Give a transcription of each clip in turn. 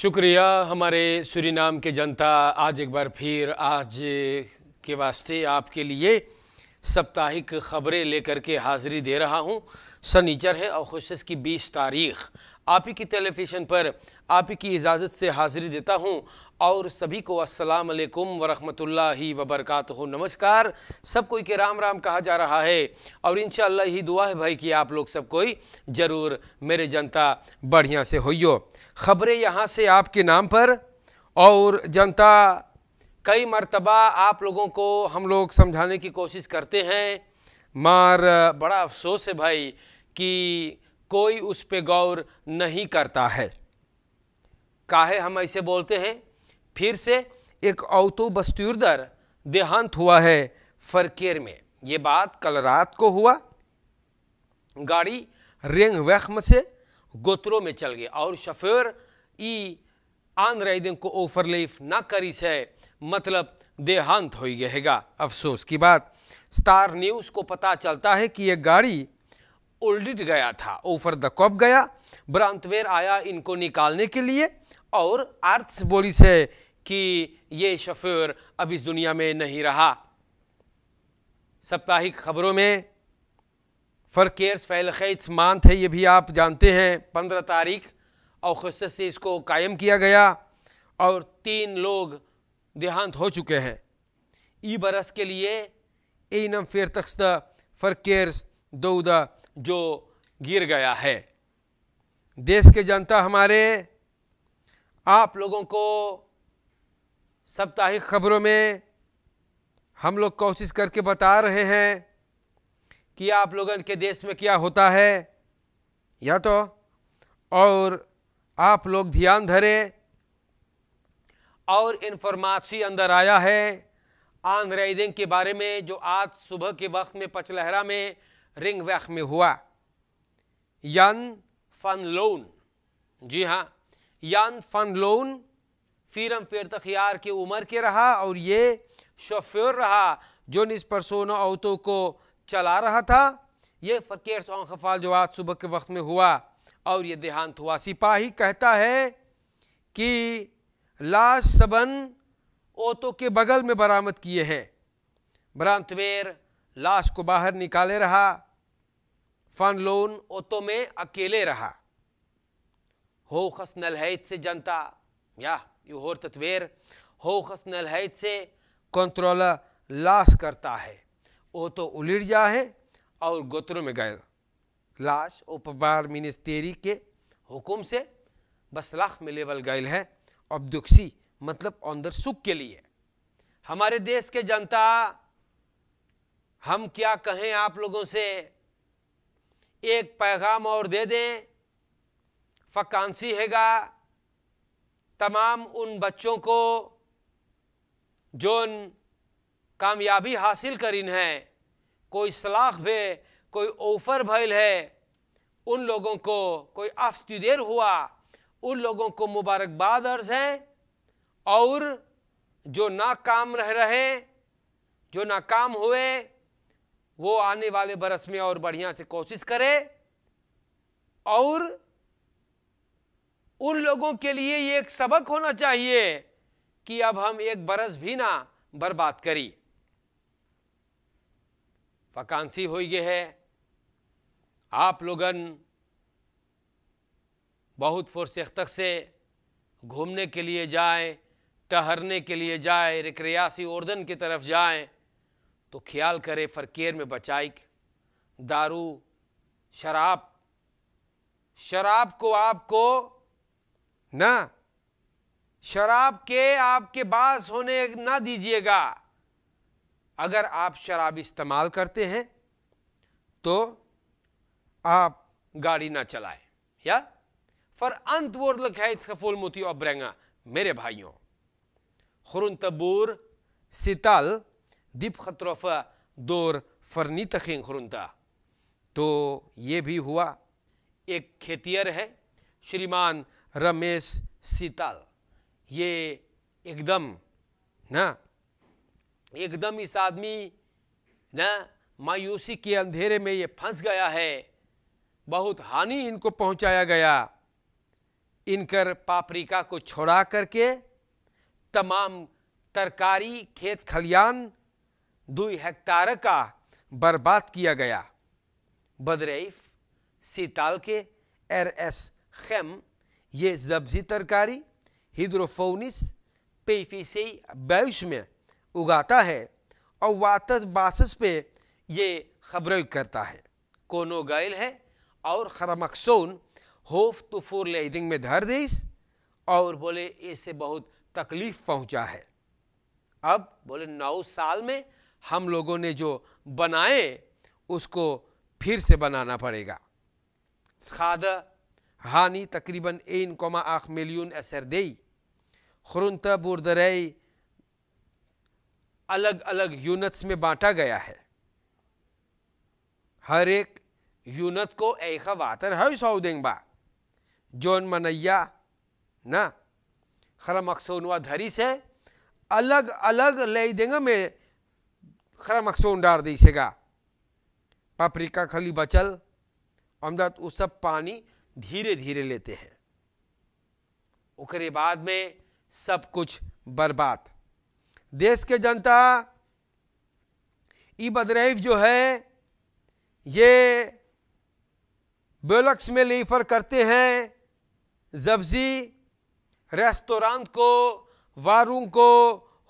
शुक्रिया हमारे सूरीनाम के जनता आज एक बार फिर आज के वास्ते आपके लिए साप्ताहिक खबरें लेकर के हाजिरी दे रहा हूँ सनीचर है और खुश की बीस तारीख आप ही की टेलीविज़न पर आप ही की इजाज़त से हाजिरी देता हूँ और सभी को अस्सलाम वालेकुम व रहमतुल्लाहि व बरकातहू नमस्कार सब कोई के राम राम कहा जा रहा है और इन ही दुआ है भाई कि आप लोग सब कोई ज़रूर मेरे जनता बढ़िया से होइयो ख़बरें यहाँ से आपके नाम पर और जनता कई मरतबा आप लोगों को हम लोग समझाने की कोशिश करते हैं मार बड़ा अफसोस है भाई कि कोई उस पर गौर नहीं करता है काहे हम ऐसे बोलते हैं फिर से एक औतो बस्तूरदर देहांत हुआ है फरकेर में ये बात कल रात को हुआ गाड़ी रेंग वैखम से गोत्रो में चल गई और शफेर ई आन रैदिन को ओवरलेफ ना करी से मतलब देहांत हो गएगा अफसोस की बात स्टार न्यूज़ को पता चलता है कि यह गाड़ी उल्डिट गया था ओवर द कप गया ब्रांतवेर आया इनको निकालने के लिए और आर्थ बोली से कि ये शफ़र अब इस दुनिया में नहीं रहा साप्ताहिक ख़बरों में फर केयर्स फैलखैत मान है ये भी आप जानते हैं पंद्रह तारीख और खुश से इसको कायम किया गया और तीन लोग देहांत हो चुके हैं ई बरस के लिए नम फेर तख्त फर केयर्स दौदा जो गिर गया है देश के जनता हमारे आप लोगों को सप्ताहिक खबरों में हम लोग कोशिश करके बता रहे हैं कि आप लोगों के देश में क्या होता है या तो और आप लोग ध्यान धरे और इन्फॉर्मासी अंदर आया है आन के बारे में जो आज सुबह के वक्त में पचलहरा में रिंग वैक में हुआ यान फन लोन जी हाँ यान फन लोन फीरम पेर तखियार के उमर के रहा और ये शोफ्योर रहा जो इस परसोन औतों को चला रहा था ये फ़कीर सौ खफाल जो आज सुबह के वक्त में हुआ और ये देहांत हुआ सिपाही कहता है कि लाश सबन औतों के बगल में बरामद किए हैं ब्रांतवेर लाश को बाहर निकाले रहा फन लोन ओतो में अकेले रहा हो खसनल नलहैत से जनता या Je hoort het weer. Hoge snelheid से controle लाश करता है वो तो उलिर्जा है और गोत्रों में गए लाश उपबार मिनिस्टेरी के हुक्म से बस लाख में लेवल गैल है अबदुक्सी मतलब ऑन द सुख के लिए हमारे देश के जनता हम क्या कहें आप लोगों से एक पैगाम और दे दें फकानसी हैगा तमाम उन बच्चों को जो कामयाबी हासिल करीन है कोई सलाख भे कोई ऑफर भैल है उन लोगों को कोई आफस्तुदेर हुआ उन लोगों को मुबारकबाद अर्ज है और जो नाकाम रह रहे जो नाकाम हुए वो आने वाले बरस में और बढ़िया से कोशिश करे और उन लोगों के लिए ये एक सबक होना चाहिए कि अब हम एक बरस भी ना बर्बाद करी वकांसी हो गई है आप लोगन बहुत फुरसख्त से घूमने के लिए जाए टहरने के लिए जाए रिक्रियासी ओर्दन की तरफ जाए तो ख्याल करे फरकेर में बचाई दारू शराब शराब को आपको ना शराब के आपके बास होने ना दीजिएगा अगर आप शराब इस्तेमाल करते हैं तो आप गाड़ी ना चलाएं या फर अंत लिखा है इसका मोती और ब्रेंगा मेरे भाइयों खुरुन तबूर सीताल दिप खतरोफा दौर फरनी तखिंग खुरुनता तो ये भी हुआ एक खेतियर है श्रीमान रमेश शीतल ये एकदम ना एकदम इस आदमी ना मायूसी के अंधेरे में ये फंस गया है बहुत हानि इनको पहुंचाया गया इनकर पापरिका को छोड़ा करके तमाम तरकारी खेत खलियान दुई हेक्टार का बर्बाद किया गया बदरैफ़ सीताल के एर एस खेम ये सब्जी तरकारी हिद्रोफोनिस पेफिसे बैश में उगाता है और वातस बासस पे ये खबर करता है कोनो गायल है और खरमकसोन होफ तुफूर लेदिंग में धर देस और बोले इसे बहुत तकलीफ़ पहुंचा है अब बोले नौ साल में हम लोगों ने जो बनाए उसको फिर से बनाना पड़ेगा खादा hani takriban 1,8 miljoen SRD. खुरनता बुरदरई अलग अलग यूनिट्स में बांटा गया है हर एक यूनिट को ऐखा वातर है सौदेंगबा जोन मनैया न खरा मकसूनवा धरी से अलग अलग ले देंगे में खरा मकसून डाल दीसेगा पापरिका खली बचल अमदत उस सब पानी धीरे धीरे लेते हैं ओकरे बाद में सब कुछ बर्बाद देश के जनता ई बदरैफ जो है ये बेलक्स में लेफर करते हैं जब्जी रेस्टोरेंट को वारूम को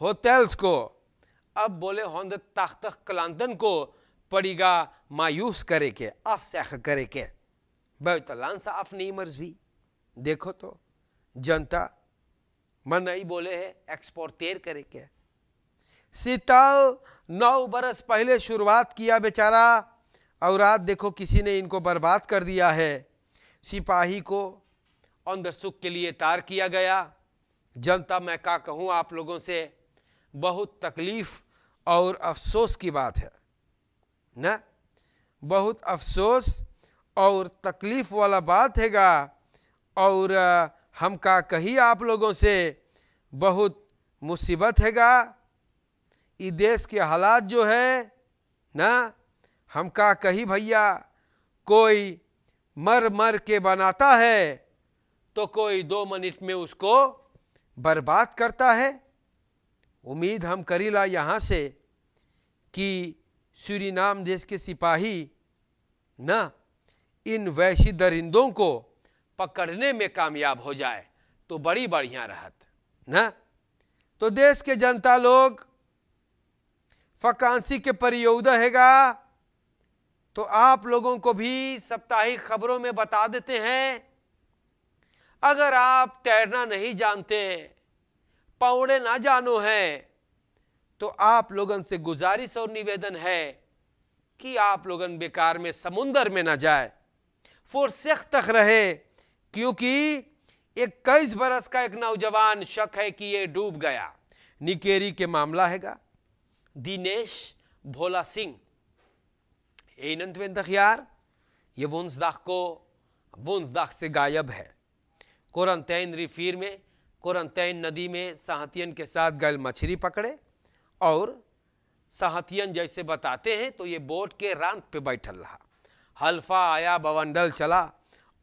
होटल्स को अब बोले होंद ताख्त कलांदन को पड़ेगा मायूस करे के अफसैख करे के बैतलांसा तो ऑफ नीमर्स भी देखो तो जनता मन नहीं बोले है एक्सपोर्टेर करे क्या सीता नौ बरस पहले शुरुआत किया बेचारा और आज देखो किसी ने इनको बर्बाद कर दिया है सिपाही को अंदर सुख के लिए तार किया गया जनता मैं क्या कहूँ आप लोगों से बहुत तकलीफ और अफसोस की बात है ना बहुत अफसोस और तकलीफ़ वाला बात हैगा और हम का कही आप लोगों से बहुत मुसीबत हैगा ये देश के हालात जो है ना हम का कही भैया कोई मर मर के बनाता है तो कोई दो मिनट में उसको बर्बाद करता है उम्मीद हम करीला यहाँ से कि नाम देश के सिपाही ना इन वैशी दरिंदों को पकड़ने में कामयाब हो जाए तो बड़ी बढ़िया राहत ना तो देश के जनता लोग फकांसी के परियोदा हैगा तो आप लोगों को भी साप्ताहिक खबरों में बता देते हैं अगर आप तैरना नहीं जानते पौड़े ना जानो हैं तो आप लोगों से गुजारिश और निवेदन है कि आप लोगन बेकार में समुंदर में ना जाए फुरसख तक रहे क्योंकि इक्कीस बरस का एक नौजवान शक है कि ये डूब गया निकेरी के मामला हैगा दिनेश भोला सिंह एनंद यार ये वंशदाख को वंसदाख से गायब है कोरंतैन रिफीर में कोरंतैन नदी में साहतियन के साथ गल मछली पकड़े और साहतियन जैसे बताते हैं तो ये बोट के रात पे बैठल रहा हल्फा आया बवंडल चला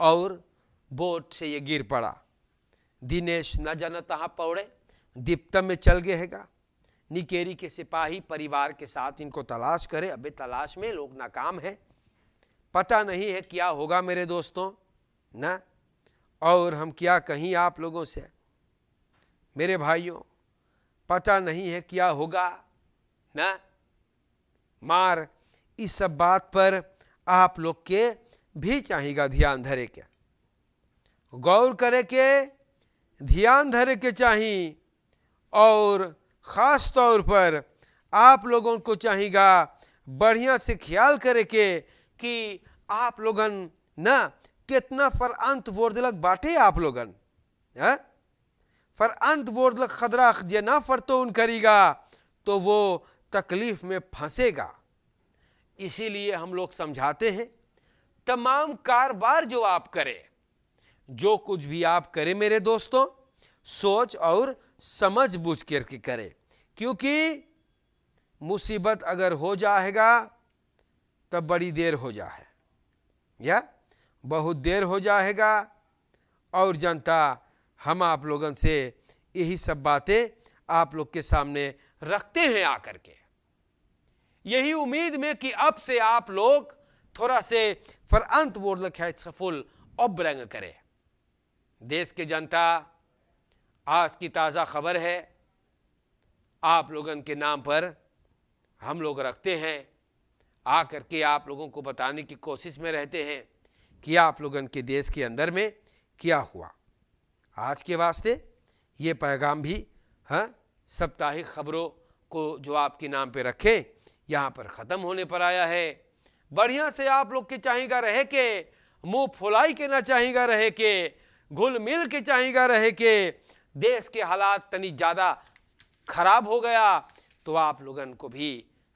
और बोट से ये गिर पड़ा दिनेश न जाना तहाँ पौड़े दीप्तम में चल गए हैगा निकेरी के सिपाही परिवार के साथ इनको तलाश करे अभी तलाश में लोग नाकाम है पता नहीं है क्या होगा मेरे दोस्तों ना और हम क्या कहीं आप लोगों से मेरे भाइयों पता नहीं है क्या होगा ना मार इस सब बात पर आप लोग के भी चाहेगा ध्यान धरे के गौर करे के ध्यान धरे के चाहिए और ख़ास तौर पर आप लोगों को चाहेगा बढ़िया से ख्याल करे के कि आप लोगन ना कितना फरअंत वोट दिलक बाटे आप लोगन है हाँ? फर अंत दिलक खदरा जे ना फरतोन करेगा तो वो तकलीफ में फंसेगा इसीलिए हम लोग समझाते हैं तमाम कारोबार जो आप करें जो कुछ भी आप करें मेरे दोस्तों सोच और समझ बूझ करके करें क्योंकि मुसीबत अगर हो जाएगा तब बड़ी देर हो जाए या बहुत देर हो जाएगा और जनता हम आप लोगों से यही सब बातें आप लोग के सामने रखते हैं आकर के यही उम्मीद में कि अब से आप लोग थोड़ा से फर अंत फरअंत सफुल अब्रंग करें देश के जनता आज की ताज़ा खबर है आप लोग के नाम पर हम लोग रखते हैं आ करके आप लोगों को बताने की कोशिश में रहते हैं कि आप लोग के देश के अंदर में क्या हुआ आज के वास्ते ये पैगाम भी हाँ साप्ताहिक खबरों को जो आपके नाम पे रखें यहाँ पर ख़त्म होने पर आया है बढ़िया से आप लोग के चाहेगा रह के मुंह फुलाई के ना चाहेगा रह के घुल मिल के चाहेगा रह के देश के हालात तनी ज़्यादा खराब हो गया तो आप लोगन को भी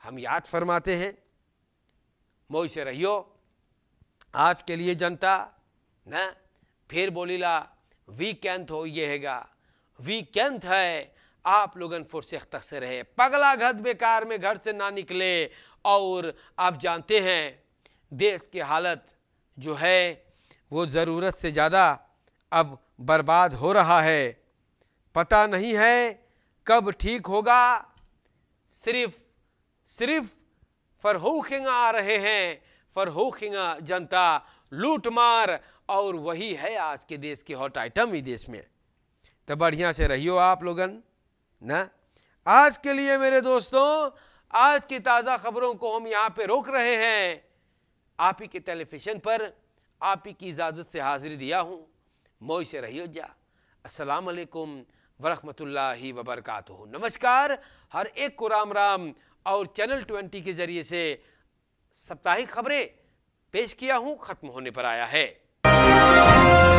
हम याद फरमाते हैं मोई से रहियो आज के लिए जनता न फिर बोलीला वीकेंथ हो ये हैगा वीकेंथ है आप लोग अनफोर से से रहे पगला घत बेकार में घर से ना निकले और आप जानते हैं देश की हालत जो है वो ज़रूरत से ज़्यादा अब बर्बाद हो रहा है पता नहीं है कब ठीक होगा सिर्फ सिर्फ फरहूखिंगा आ रहे हैं फरहूखिंगा जनता लूटमार और वही है आज के देश के हॉट आइटम ही देश में तो बढ़िया से रहियो आप लोगन ना आज के लिए मेरे दोस्तों आज की ताज़ा खबरों को हम यहाँ पे रोक रहे हैं आप ही के टेलीविज़न पर आप ही की इजाज़त से हाजिर दिया हूँ मोई से रहियोजा असलकम वरहमतुल्ला वबरकत हो नमस्कार हर एक को राम राम और चैनल ट्वेंटी के ज़रिए से साप्ताहिक खबरें पेश किया हूँ ख़त्म होने पर आया है